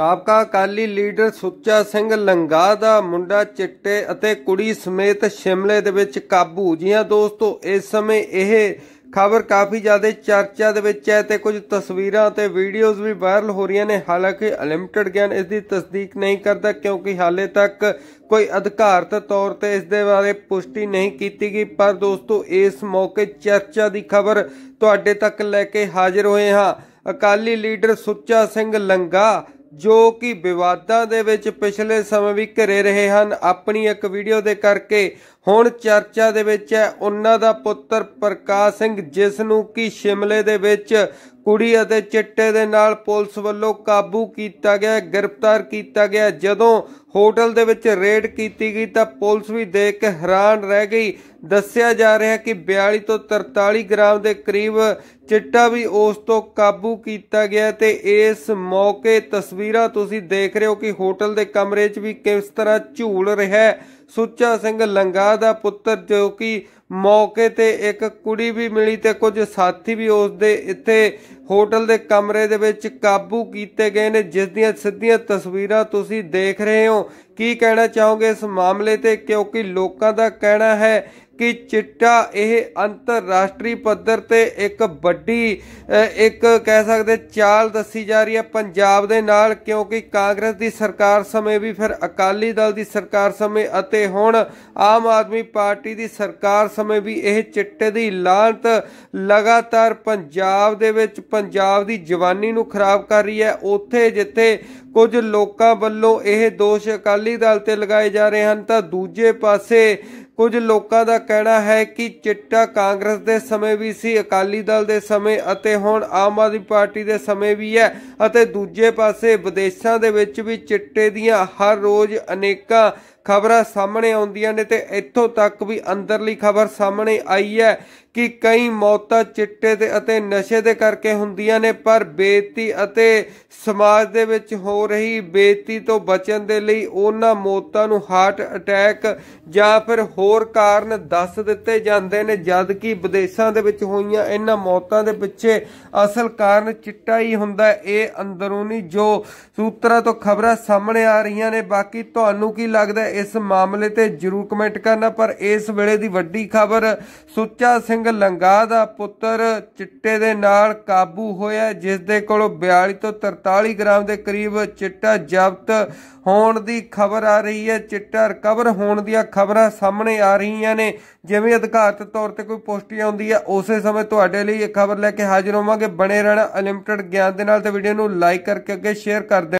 ਸਾਬਕਾ ਅਕਾਲੀ ਲੀਡਰ ਸੁੱਚਾ ਸਿੰਘ ਲੰਗਾ ਦਾ ਮੁੰਡਾ ਚਿੱਟੇ ਅਤੇ ਕੁੜੀ ਸਮੇਤ ਸ਼ਿਮਲੇ ਦੇ ਵਿੱਚ ਕਾਬੂ ਜੀਆਂ ਦੋਸਤੋ ਇਸ ਸਮੇਂ ਇਹ ਖਬਰ ਕਾਫੀ ਜ਼ਿਆਦਾ ਚਰਚਾ ਦੇ ਵਿੱਚ ਹੈ ਤੇ ਕੁਝ ਤਸਵੀਰਾਂ ਤੇ ਵੀਡੀਓਜ਼ ਵੀ ਵਾਇਰਲ ਹੋ ਰਹੀਆਂ ਨੇ ਹਾਲਾਂਕਿ ਅਨਲਿਮਟਿਡ ਗਿਆਨ ਇਸ ਦੀ ਤਸਦੀਕ ਨਹੀਂ ਕਰਦਾ ਕਿਉਂਕਿ ਹਾਲੇ ਤੱਕ ਕੋਈ ਅਧਿਕਾਰਤ ਤੌਰ ਤੇ ਇਸ ਦੇ ਬਾਰੇ ਪੁਸ਼ਟੀ ਨਹੀਂ ਕੀਤੀ ਗਈ ਪਰ ਦੋਸਤੋ ਇਸ ਮੌਕੇ ਚਰਚਾ ਦੀ ਖਬਰ ਤੁਹਾਡੇ ਤੱਕ ਲੈ ਕੇ ਹਾਜ਼ਰ ਹੋਏ ਹਾਂ ਅਕਾਲੀ ਲੀਡਰ ਸੁੱਚਾ ਸਿੰਘ ਲੰਗਾ ਜੋ ਕਿ ਵਿਵਾਦਾਂ ਦੇ ਵਿੱਚ ਪਿਛਲੇ ਸਮੇਂ ਵੀ ਘਰੇ ਰਹੇ ਹਨ ਆਪਣੀ ਇੱਕ ਵੀਡੀਓ ਦੇ ਕਰਕੇ ਹੁਣ ਚਰਚਾ ਦੇ ਵਿੱਚ ਹੈ ਉਹਨਾਂ ਦਾ ਪੁੱਤਰ ਪ੍ਰਕਾਸ਼ ਸਿੰਘ ਜਿਸ ਨੂੰ ਕਿ ਸ਼ਿਮਲੇ ਦੇ ਵਿੱਚ ਕੁੜੀ ਅਤੇ ਚਿੱਟੇ ਦੇ ਨਾਲ ਪੁਲਿਸ ਵੱਲੋਂ ਕਾਬੂ ਕੀਤਾ ਗਿਆ ਗ੍ਰਿਫਤਾਰ ਕੀਤਾ ਗਿਆ ਜਦੋਂ ਹੋਟਲ ਦੇ ਵਿੱਚ ਰੇਡ ਕੀਤੀ ਗਈ ਤਾਂ ਪੁਲਿਸ ਵੀ ਦੇਖ ਕੇ ਹੈਰਾਨ ਰਹਿ ਗਈ ਦੱਸਿਆ ਜਾ ਰਿਹਾ ਕਿ 42 ਤੋਂ 43 ਗ੍ਰਾਮ ਦੇ ਕਰੀਬ ਚਿੱਟਾ ਵੀ ਉਸ ਤੋਂ ਕਾਬੂ ਕੀਤਾ ਗਿਆ ਤੇ ਇਸ ਮੌਕੇ ਤਸਵੀਰਾਂ ਤੁਸੀਂ ਦੇਖ ਰਹੇ ਹੋ ਕਿ ਹੋਟਲ ਦੇ ਕਮਰੇ 'ਚ ਵੀ ਕਿਸ ਤਰ੍ਹਾਂ ਝੂਲ ਰਿਹਾ ਸੁੱਚਾ ਸਿੰਘ ਲੰਗਾ ਦਾ ਪੁੱਤਰ ਜੋ ਕਿ ਮੌਕੇ ਤੇ ਇੱਕ ਕੁੜੀ ਵੀ ਮਿਲੀ ਤੇ ਕੁਝ ਸਾਥੀ ਵੀ ਉਸ ਦੇ ਇੱਥੇ ਹੋਟਲ ਦੇ ਕਮਰੇ ਦੇ ਵਿੱਚ ਕਾਬੂ ਕੀਤੇ ਗਏ ਨੇ ਜਿਸ ਦੀਆਂ ਸਿੱਧੀਆਂ ਤਸਵੀਰਾਂ ਤੁਸੀਂ ਦੇਖ ਰਹੇ ਹੋ ਕੀ ਕਹਿਣਾ ਚਾਹੋਗੇ ਇਸ ਮਾਮਲੇ ਤੇ ਕਿਉਂਕਿ ਲੋਕਾਂ ਦਾ ਕਹਿਣਾ ਹੈ ਕਿ ਚਿੱਟਾ ਇਹ ਅੰਤਰਰਾਸ਼ਟਰੀ ਪੱਧਰ ਤੇ ਇੱਕ ਵੱਡੀ ਇੱਕ ਕਹਿ ਸਕਦੇ ਚਾਲ ਦੱਸੀ ਜਾ ਰਹੀ ਹੈ ਪੰਜਾਬ ਦੇ ਨਾਲ ਕਿਉਂਕਿ ਕਾਂਗਰਸ ਦੀ ਸਰਕਾਰ ਸਮੇਂ ਵੀ ਫਿਰ ਅਕਾਲੀ ਦਲ ਦੀ ਸਰਕਾਰ ਸਮੇਂ ਅਤੇ ਹੁਣ ਆਮ ਆਦਮੀ ਪਾਰਟੀ ਦੀ ਸਰਕਾਰ ਸਮੇਂ ਵੀ ਇਹ ਚਿੱਟੇ ਦੀ ਲਾਂਤ ਲਗਾਤਾਰ ਪੰਜਾਬ ਦੇ ਵਿੱਚ ਪੰਜਾਬ ਦੀ ਜਵਾਨੀ ਨੂੰ ਖਰਾਬ ਕਰ ਰਹੀ ਹੈ ਉੱਥੇ ਜਿੱਥੇ ਕੁਝ ਲੋਕਾਂ ਵੱਲੋਂ ਇਹ ਦੋਸ਼ ਅਕਾਲੀ ਅਕਾਲੀ ਦਲ ਤੇ ਲਗਾਏ ਜਾ ਰਹੇ ਹਨ ਤਾਂ ਦੂਜੇ ਪਾਸੇ ਕੁਝ ਲੋਕਾਂ ਦਾ ਕਹਿਣਾ ਹੈ ਕਿ ਚਿੱਟਾ ਕਾਂਗਰਸ ਦੇ ਸਮੇਂ ਵੀ ਸੀ ਅਕਾਲੀ ਦਲ ਦੇ ਸਮੇਂ ਅਤੇ ਹੁਣ ਆਮ ਆਦਮੀ ਪਾਰਟੀ ਦੇ ਸਮੇਂ ਵੀ ਹੈ ਅਤੇ ਦੂਜੇ ਪਾਸੇ ਵਿਦੇਸ਼ਾਂ ਦੇ ਵਿੱਚ ਵੀ ਚਿੱਟੇ ਦੀਆਂ ਹਰ ਰੋਜ਼ ਅਨੇਕਾਂ ਖਬਰਾਂ ਸਾਹਮਣੇ ਆਉਂਦੀਆਂ ਨੇ ਤੇ ਇੱਥੋਂ ਤੱਕ ਵੀ ਅੰਦਰਲੀ ਖਬਰ ਸਾਹਮਣੇ ਆਈ ਹੈ ਕਿ ਕਈ ਮੌਤਾਂ ਚਿੱਟੇ ਦੇ ਅਤੇ ਨਸ਼ੇ ਦੇ ਕਰਕੇ ਹੁੰਦੀਆਂ ਨੇ ਪਰ ਬੇਤੀ ਅਤੇ ਸਮਾਜ ਦੇ ਵਿੱਚ ਹੋ ਰਹੀ ਬੇਤੀ ਤੋਂ ਬਚਣ ਦੇ ਲਈ ਉਹਨਾਂ ਮੌਤਾਂ ਨੂੰ ਹਾਰਟ ਅਟੈਕ ਜਾਂ ਫਿਰ ਹੋਰ ਕਾਰਨ ਦੱਸ ਦਿੱਤੇ ਜਾਂਦੇ ਨੇ ਜਦ ਕਿ ਵਿਦੇਸ਼ਾਂ ਦੇ ਵਿੱਚ ਹੋਈਆਂ ਇਹਨਾਂ ਮੌਤਾਂ ਦੇ ਪਿੱਛੇ ਅਸਲ ਕਾਰਨ ਚਿੱਟਾ ਹੀ ਹੁੰਦਾ ਇਹ ਅੰਦਰੂਨੀ ਜੋ ਸੂਤਰਾਂ ਤੋਂ ਖਬਰਾਂ ਸਾਹਮਣੇ ਆ ਰਹੀਆਂ ਨੇ ਬਾਕੀ ਤੁਹਾਨੂੰ ਕੀ ਲੱਗਦਾ ਇਸ ਮਾਮਲੇ ਤੇ ਜ਼ਰੂਰ ਕਮੈਂਟ ਕਰਨਾ ਪਰ ਇਸ ਵੇਲੇ ਦੀ ਵੱਡੀ ਖਬਰ ਸੁੱਚਾ ਸਿੰਘ ਲੰਗਾ ਦਾ ਪੁੱਤਰ ਚਿੱਟੇ ਦੇ ਨਾਲ ਕਾਬੂ ਹੋਇਆ ਜਿਸ ਦੇ ਕੋਲੋਂ 42 ਤੋਂ 43 ਗ੍ਰਾਮ ਦੇ ਕਰੀਬ ਚਿੱਟਾ ਜ਼ਬਤ ਹੋਣ ਦੀ ਖਬਰ ਆ ਰਹੀ ਹੈ ਚਿੱਟਾ ਰਿਕਵਰ ਹੋਣ ਦੀਆਂ ਖਬਰਾਂ ਸਾਹਮਣੇ ਆ ਰਹੀਆਂ ਨੇ ਜਿਵੇਂ ਅਧਿਕਾਰਤ ਤੌਰ ਤੇ ਕੋਈ ਪੁਸ਼ਟੀ ਆਉਂਦੀ ਹੈ ਉਸੇ ਸਮੇਂ ਤੁਹਾਡੇ ਲਈ ਇਹ ਖਬਰ ਲੈ ਕੇ ਹਾਜ਼ਰ ਹੋਵਾਂਗੇ ਬਣੇ ਰਹਿਣਾ ਅਨਲਿਮਟਿਡ ਗਿਆਨ ਦੇ ਨਾਲ ਤੇ ਵੀਡੀਓ ਨੂੰ ਲਾਈਕ ਕਰਕੇ ਅੱਗੇ ਸ਼ੇਅਰ ਕਰ